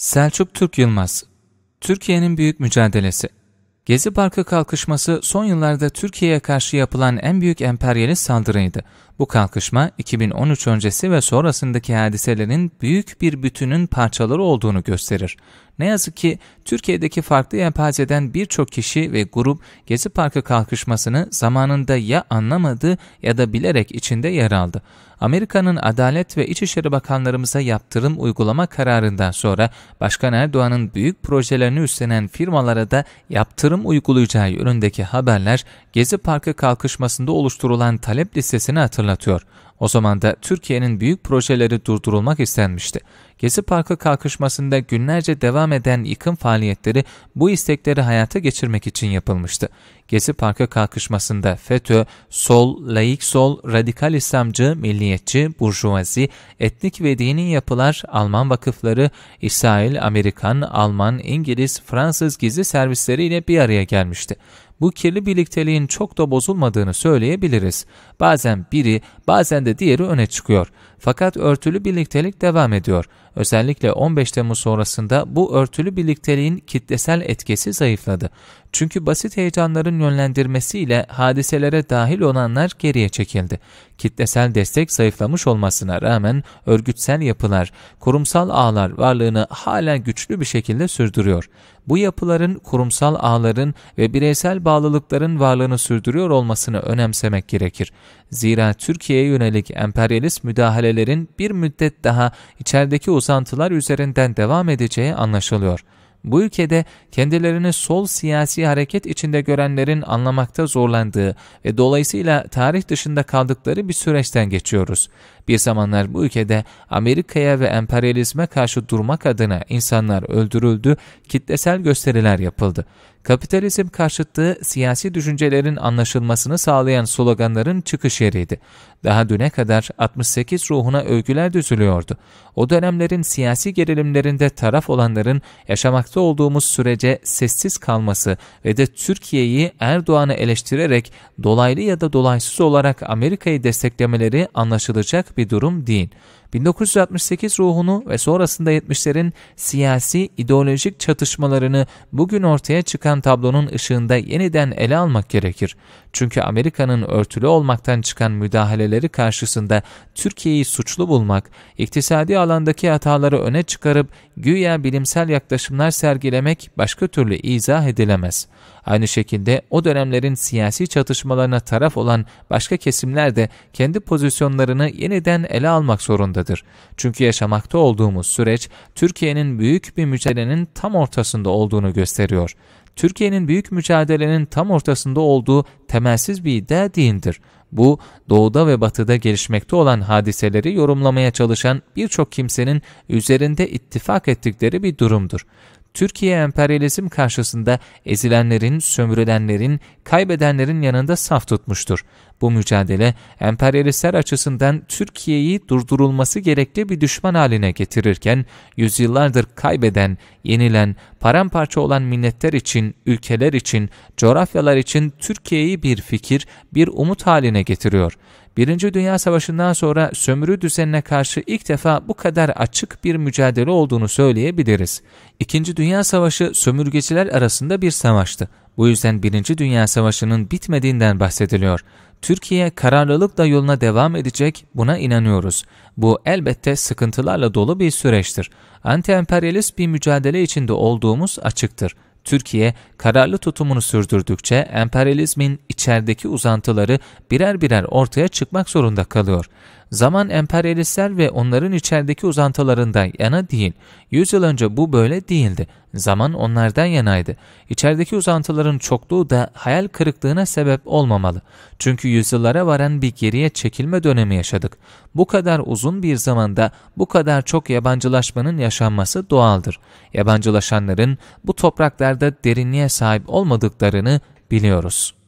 Selçuk Türk Yılmaz Türkiye'nin büyük mücadelesi Gezi Parkı kalkışması son yıllarda Türkiye'ye karşı yapılan en büyük emperyalist saldırıydı. Bu kalkışma 2013 öncesi ve sonrasındaki hadiselerin büyük bir bütünün parçaları olduğunu gösterir. Ne yazık ki Türkiye'deki farklı yelpazeden birçok kişi ve grup Gezi Parkı kalkışmasını zamanında ya anlamadı ya da bilerek içinde yer aldı. Amerika'nın Adalet ve İçişleri Bakanlarımıza yaptırım uygulama kararından sonra Başkan Erdoğan'ın büyük projelerini üstlenen firmalara da yaptırım uygulayacağı yönündeki haberler Gezi Parkı kalkışmasında oluşturulan talep listesini hatırlatıyor. O zaman da Türkiye'nin büyük projeleri durdurulmak istenmişti. Gezi Parkı kalkışmasında günlerce devam eden yıkım faaliyetleri bu istekleri hayata geçirmek için yapılmıştı. Gezi Parkı kalkışmasında FETÖ, sol, laik sol, radikal İslamcı, milliyetçi, burjuvazi, etnik ve dini yapılar, Alman vakıfları, İsrail, Amerikan, Alman, İngiliz, Fransız gizli servisleriyle bir araya gelmişti bu kirli birlikteliğin çok da bozulmadığını söyleyebiliriz. Bazen biri, bazen de diğeri öne çıkıyor. Fakat örtülü birliktelik devam ediyor. Özellikle 15 Temmuz sonrasında bu örtülü birlikteliğin kitlesel etkisi zayıfladı. Çünkü basit heyecanların yönlendirmesiyle hadiselere dahil olanlar geriye çekildi. Kitlesel destek zayıflamış olmasına rağmen örgütsel yapılar, kurumsal ağlar varlığını hala güçlü bir şekilde sürdürüyor bu yapıların kurumsal ağların ve bireysel bağlılıkların varlığını sürdürüyor olmasını önemsemek gerekir. Zira Türkiye'ye yönelik emperyalist müdahalelerin bir müddet daha içerideki uzantılar üzerinden devam edeceği anlaşılıyor bu ülkede kendilerini sol siyasi hareket içinde görenlerin anlamakta zorlandığı ve dolayısıyla tarih dışında kaldıkları bir süreçten geçiyoruz. Bir zamanlar bu ülkede Amerika'ya ve emperyalizme karşı durmak adına insanlar öldürüldü, kitlesel gösteriler yapıldı kapitalizm karşıtlığı siyasi düşüncelerin anlaşılmasını sağlayan sloganların çıkış yeriydi. Daha düne kadar 68 ruhuna övgüler düzülüyordu. O dönemlerin siyasi gerilimlerinde taraf olanların yaşamakta olduğumuz sürece sessiz kalması ve de Türkiye'yi Erdoğan'ı eleştirerek dolaylı ya da dolaysız olarak Amerika'yı desteklemeleri anlaşılacak bir durum değil. 1968 ruhunu ve sonrasında 70'lerin siyasi ideolojik çatışmalarını bugün ortaya çıkan tablonun ışığında yeniden ele almak gerekir. Çünkü Amerika'nın örtülü olmaktan çıkan müdahaleleri karşısında Türkiye'yi suçlu bulmak, iktisadi alandaki hataları öne çıkarıp güya bilimsel yaklaşımlar sergilemek başka türlü izah edilemez. Aynı şekilde o dönemlerin siyasi çatışmalarına taraf olan başka kesimler de kendi pozisyonlarını yeniden ele almak zorundadır. Çünkü yaşamakta olduğumuz süreç Türkiye'nin büyük bir mücadelenin tam ortasında olduğunu gösteriyor. Türkiye'nin büyük mücadelenin tam ortasında olduğu temelsiz bir iddia değildir. Bu, doğuda ve batıda gelişmekte olan hadiseleri yorumlamaya çalışan birçok kimsenin üzerinde ittifak ettikleri bir durumdur. Türkiye emperyalizm karşısında ezilenlerin, sömürülenlerin, kaybedenlerin yanında saf tutmuştur. Bu mücadele emperyalistler açısından Türkiye'yi durdurulması gerekli bir düşman haline getirirken, yüzyıllardır kaybeden, yenilen, paramparça olan milletler için, ülkeler için, coğrafyalar için Türkiye'yi bir fikir, bir umut haline getiriyor. Birinci Dünya Savaşı'ndan sonra sömürü düzenine karşı ilk defa bu kadar açık bir mücadele olduğunu söyleyebiliriz. İkinci Dünya Savaşı sömürgeciler arasında bir savaştı. Bu yüzden Birinci Dünya Savaşı'nın bitmediğinden bahsediliyor. Türkiye kararlılıkla yoluna devam edecek buna inanıyoruz. Bu elbette sıkıntılarla dolu bir süreçtir. Anti-emperyalist bir mücadele içinde olduğumuz açıktır. Türkiye kararlı tutumunu sürdürdükçe emperyalizmin içerideki uzantıları birer birer ortaya çıkmak zorunda kalıyor. Zaman emperyalistler ve onların içerideki uzantılarından yana değil. Yüzyıl önce bu böyle değildi. Zaman onlardan yanaydı. İçerideki uzantıların çokluğu da hayal kırıklığına sebep olmamalı. Çünkü yüzyıllara varan bir geriye çekilme dönemi yaşadık. Bu kadar uzun bir zamanda bu kadar çok yabancılaşmanın yaşanması doğaldır. Yabancılaşanların bu topraklarda derinliğe sahip olmadıklarını biliyoruz.